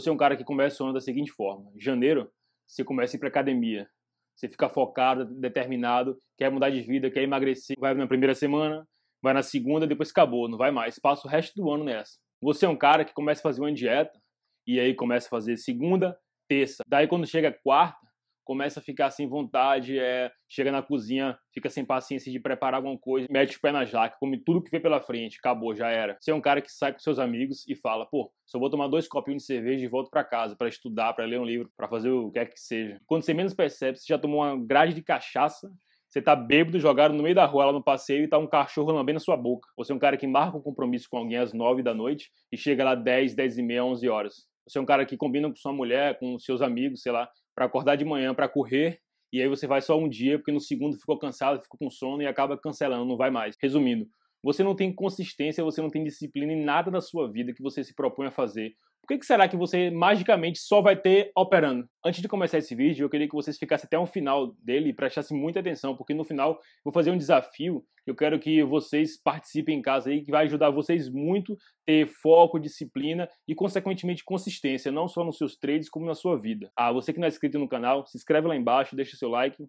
você é um cara que começa o ano da seguinte forma: janeiro, você começa a ir para academia, você fica focado, determinado, quer mudar de vida, quer emagrecer, vai na primeira semana, vai na segunda, depois acabou, não vai mais, passa o resto do ano nessa. Você é um cara que começa a fazer uma dieta e aí começa a fazer segunda, terça, daí quando chega quarta, começa a ficar sem vontade, é, chega na cozinha, fica sem paciência de preparar alguma coisa, mete o pé na jaca, come tudo que vê pela frente, acabou, já era. Você é um cara que sai com seus amigos e fala, pô, só vou tomar dois copinhos de cerveja e volto para casa para estudar, para ler um livro, para fazer o que é que seja. Quando você menos percebe, você já tomou uma grade de cachaça, você tá bêbado, jogado no meio da rua lá no passeio e tá um cachorro lambendo na sua boca. Você é um cara que marca um compromisso com alguém às nove da noite e chega lá dez, dez e meia, onze horas. Você é um cara que combina com sua mulher, com seus amigos, sei lá, para acordar de manhã para correr e aí você vai só um dia, porque no segundo ficou cansado, ficou com sono e acaba cancelando, não vai mais. Resumindo, você não tem consistência, você não tem disciplina em nada da sua vida que você se propõe a fazer por que, será que você magicamente só vai ter operando? Antes de começar esse vídeo, eu queria que vocês ficassem até o final dele e prestassem muita atenção, porque no final eu vou fazer um desafio. Eu quero que vocês participem em casa aí, que vai ajudar vocês muito ter foco, disciplina e, consequentemente, consistência, não só nos seus trades, como na sua vida. Ah, você que não é inscrito no canal, se inscreve lá embaixo, deixa o seu like,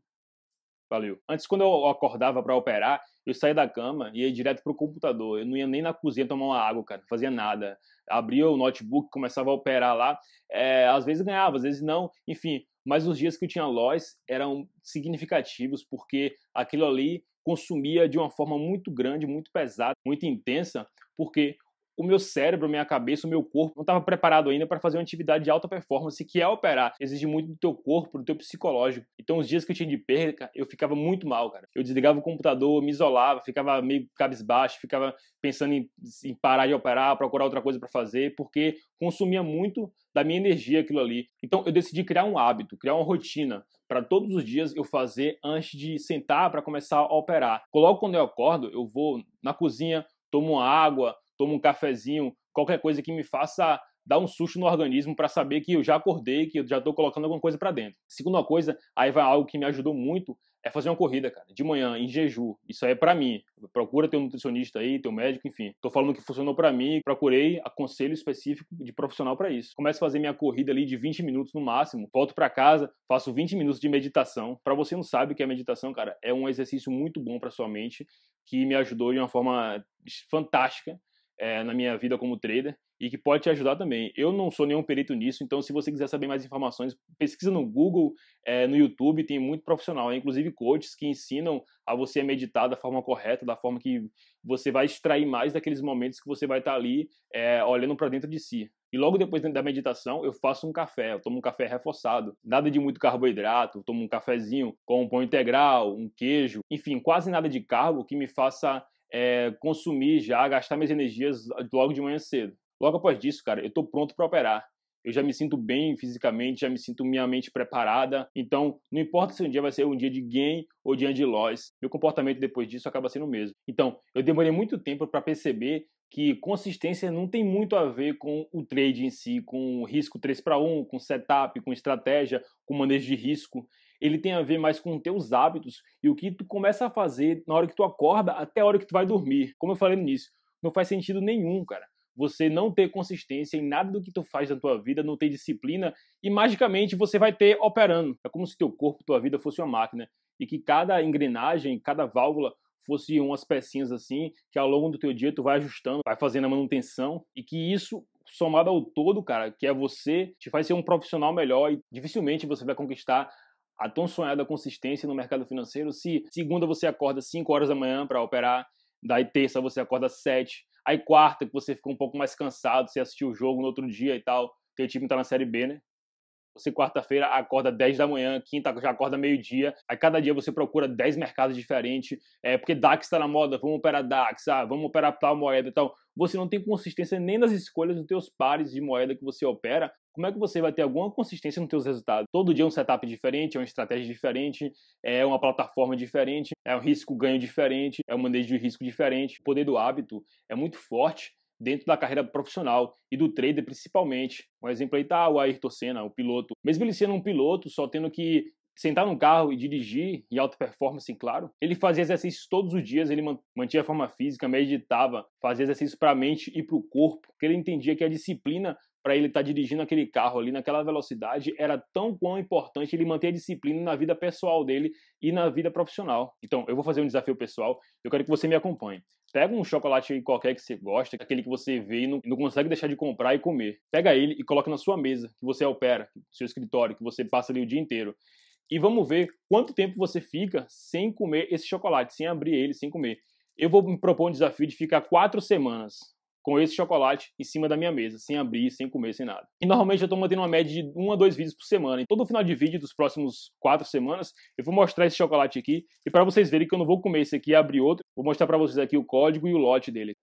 Valeu. Antes, quando eu acordava para operar, eu saía da cama e ia direto pro computador. Eu não ia nem na cozinha tomar uma água, cara. Não fazia nada. Abria o notebook, começava a operar lá. É, às vezes ganhava, às vezes não. Enfim, mas os dias que eu tinha loss eram significativos, porque aquilo ali consumia de uma forma muito grande, muito pesada, muito intensa, porque o meu cérebro, minha cabeça, o meu corpo não estava preparado ainda para fazer uma atividade de alta performance, que é operar. Exige muito do teu corpo, do teu psicológico. Então, os dias que eu tinha de perca, eu ficava muito mal, cara. Eu desligava o computador, me isolava, ficava meio cabisbaixo, ficava pensando em, em parar de operar, procurar outra coisa para fazer, porque consumia muito da minha energia aquilo ali. Então, eu decidi criar um hábito, criar uma rotina para todos os dias eu fazer antes de sentar para começar a operar. Logo quando eu acordo, eu vou na cozinha, tomo água, tomo um cafezinho, qualquer coisa que me faça dar um susto no organismo para saber que eu já acordei, que eu já estou colocando alguma coisa para dentro. Segunda coisa, aí vai algo que me ajudou muito, é fazer uma corrida, cara, de manhã, em jejum. Isso aí é para mim. Procura ter um nutricionista aí, ter um médico, enfim. Tô falando que funcionou para mim, procurei aconselho específico de profissional para isso. Começo a fazer minha corrida ali de 20 minutos no máximo, volto para casa, faço 20 minutos de meditação. Para você não sabe o que é meditação, cara, é um exercício muito bom para sua mente que me ajudou de uma forma fantástica é, na minha vida como trader e que pode te ajudar também. Eu não sou nenhum perito nisso, então se você quiser saber mais informações, pesquisa no Google, é, no YouTube, tem muito profissional, inclusive coaches que ensinam a você meditar da forma correta, da forma que você vai extrair mais daqueles momentos que você vai estar tá ali é, olhando para dentro de si. E logo depois da meditação, eu faço um café, eu tomo um café reforçado. Nada de muito carboidrato, tomo um cafezinho com um pão integral, um queijo, enfim, quase nada de carbo que me faça é, consumir já, gastar minhas energias logo de manhã cedo. Logo após disso, cara, eu tô pronto para operar. Eu já me sinto bem fisicamente, já me sinto minha mente preparada. Então, não importa se um dia vai ser um dia de gain ou de de loss, meu comportamento depois disso acaba sendo o mesmo. Então, eu demorei muito tempo para perceber que consistência não tem muito a ver com o trade em si, com o risco 3 para 1, com setup, com estratégia, com manejo de risco ele tem a ver mais com teus hábitos e o que tu começa a fazer na hora que tu acorda até a hora que tu vai dormir. Como eu falei no início, não faz sentido nenhum, cara. Você não ter consistência em nada do que tu faz na tua vida, não ter disciplina e magicamente você vai ter operando. É como se teu corpo, tua vida fosse uma máquina e que cada engrenagem, cada válvula fosse umas pecinhas assim que ao longo do teu dia tu vai ajustando, vai fazendo a manutenção e que isso somado ao todo, cara, que é você, te faz ser um profissional melhor e dificilmente você vai conquistar a tão sonhada consistência no mercado financeiro se segunda você acorda 5 horas da manhã para operar, daí terça você acorda 7, aí quarta que você fica um pouco mais cansado, você assistiu o jogo no outro dia e tal, o time tá na Série B, né? Você quarta-feira acorda 10 da manhã, quinta já acorda meio-dia. Aí cada dia você procura 10 mercados diferentes. É porque DAX está na moda, vamos operar DAX, ah, vamos operar tal moeda e tal. Você não tem consistência nem nas escolhas dos teus pares de moeda que você opera como é que você vai ter alguma consistência nos seus resultados? Todo dia é um setup diferente, é uma estratégia diferente, é uma plataforma diferente, é um risco-ganho diferente, é um manejo de risco diferente. O poder do hábito é muito forte dentro da carreira profissional e do trader principalmente. Um exemplo aí tá o Ayrton Senna, o piloto. Mesmo ele sendo um piloto, só tendo que sentar num carro e dirigir em alta performance, claro. Ele fazia exercícios todos os dias, ele mantinha a forma física, meditava, fazia exercícios para a mente e para o corpo, porque ele entendia que a disciplina para ele estar tá dirigindo aquele carro ali naquela velocidade era tão quão importante ele manter a disciplina na vida pessoal dele e na vida profissional. Então, eu vou fazer um desafio pessoal, eu quero que você me acompanhe. Pega um chocolate qualquer que você gosta, é aquele que você vê e não, não consegue deixar de comprar e comer. Pega ele e coloca na sua mesa, que você opera, no seu escritório, que você passa ali o dia inteiro. E vamos ver quanto tempo você fica sem comer esse chocolate, sem abrir ele, sem comer. Eu vou me propor um desafio de ficar quatro semanas com esse chocolate em cima da minha mesa, sem abrir, sem comer, sem nada. E normalmente eu estou mantendo uma média de um a dois vídeos por semana. Em todo final de vídeo dos próximos quatro semanas, eu vou mostrar esse chocolate aqui e para vocês verem que eu não vou comer esse aqui e abrir outro, vou mostrar para vocês aqui o código e o lote dele.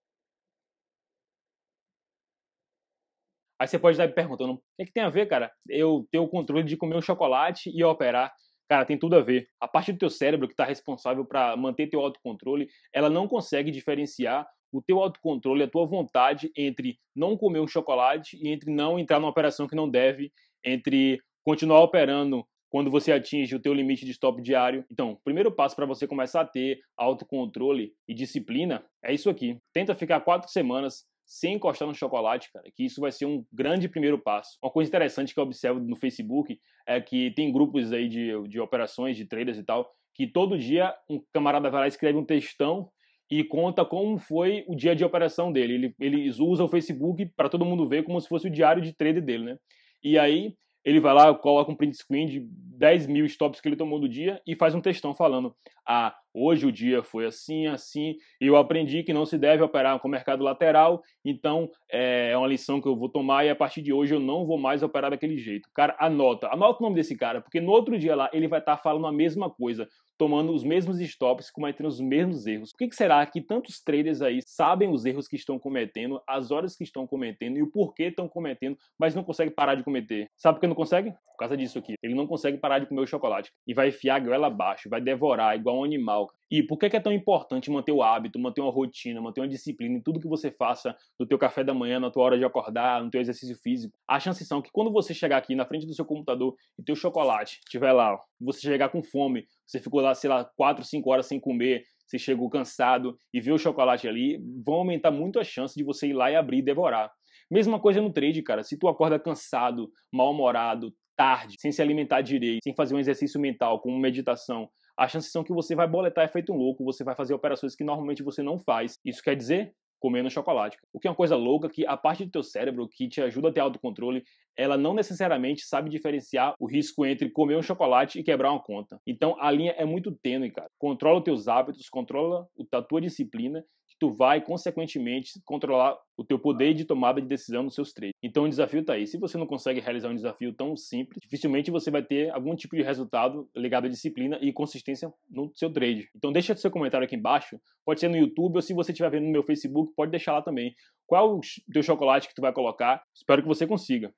Aí você pode estar me perguntando, o que, é que tem a ver, cara? Eu ter o controle de comer um chocolate e operar cara, tem tudo a ver. A parte do teu cérebro que está responsável para manter teu autocontrole, ela não consegue diferenciar o teu autocontrole, a tua vontade entre não comer um chocolate e entre não entrar numa operação que não deve, entre continuar operando quando você atinge o teu limite de stop diário. Então, o primeiro passo para você começar a ter autocontrole e disciplina é isso aqui. Tenta ficar quatro semanas sem encostar no chocolate, cara, que isso vai ser um grande primeiro passo. Uma coisa interessante que eu observo no Facebook é que tem grupos aí de, de operações, de traders e tal, que todo dia um camarada vai lá e escreve um textão e conta como foi o dia de operação dele. Ele, ele usa o Facebook para todo mundo ver como se fosse o diário de trade dele, né? E aí ele vai lá, coloca um print screen de 10 mil stops que ele tomou do dia e faz um textão falando: ah, Hoje o dia foi assim, assim, e eu aprendi que não se deve operar com o mercado lateral, então é, é uma lição que eu vou tomar e a partir de hoje eu não vou mais operar daquele jeito. Cara, anota, anota o nome desse cara, porque no outro dia lá ele vai estar tá falando a mesma coisa, tomando os mesmos stops, cometendo os mesmos erros. Por que, que será que tantos traders aí sabem os erros que estão cometendo, as horas que estão cometendo e o porquê estão cometendo, mas não conseguem parar de cometer? Sabe por que não consegue? Por causa disso aqui. Ele não consegue parar de comer o chocolate e vai enfiar a goela abaixo, vai devorar igual um animal e por que é tão importante manter o hábito, manter uma rotina, manter uma disciplina em tudo que você faça no teu café da manhã, na tua hora de acordar, no teu exercício físico? As chances são que quando você chegar aqui na frente do seu computador e teu chocolate estiver lá, você chegar com fome, você ficou lá, sei lá, 4, 5 horas sem comer, você chegou cansado e vê o chocolate ali, vão aumentar muito a chance de você ir lá e abrir e devorar. Mesma coisa no trade, cara. Se tu acorda cansado, mal-humorado, tarde, sem se alimentar direito, sem fazer um exercício mental, como meditação, a chances são que você vai boletar é feito louco, você vai fazer operações que normalmente você não faz. Isso quer dizer comendo chocolate. O que é uma coisa louca que a parte do teu cérebro que te ajuda a ter autocontrole, ela não necessariamente sabe diferenciar o risco entre comer um chocolate e quebrar uma conta. Então a linha é muito tênue, cara. Controla os teus hábitos, controla a tua disciplina que tu vai, consequentemente, controlar o teu poder de tomada de decisão nos seus trades. Então o desafio está aí. Se você não consegue realizar um desafio tão simples, dificilmente você vai ter algum tipo de resultado ligado à disciplina e consistência no seu trade. Então deixa seu comentário aqui embaixo, pode ser no YouTube ou se você estiver vendo no meu Facebook, pode deixar lá também. Qual o teu chocolate que tu vai colocar? Espero que você consiga.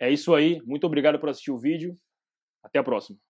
É isso aí, muito obrigado por assistir o vídeo. Até a próxima.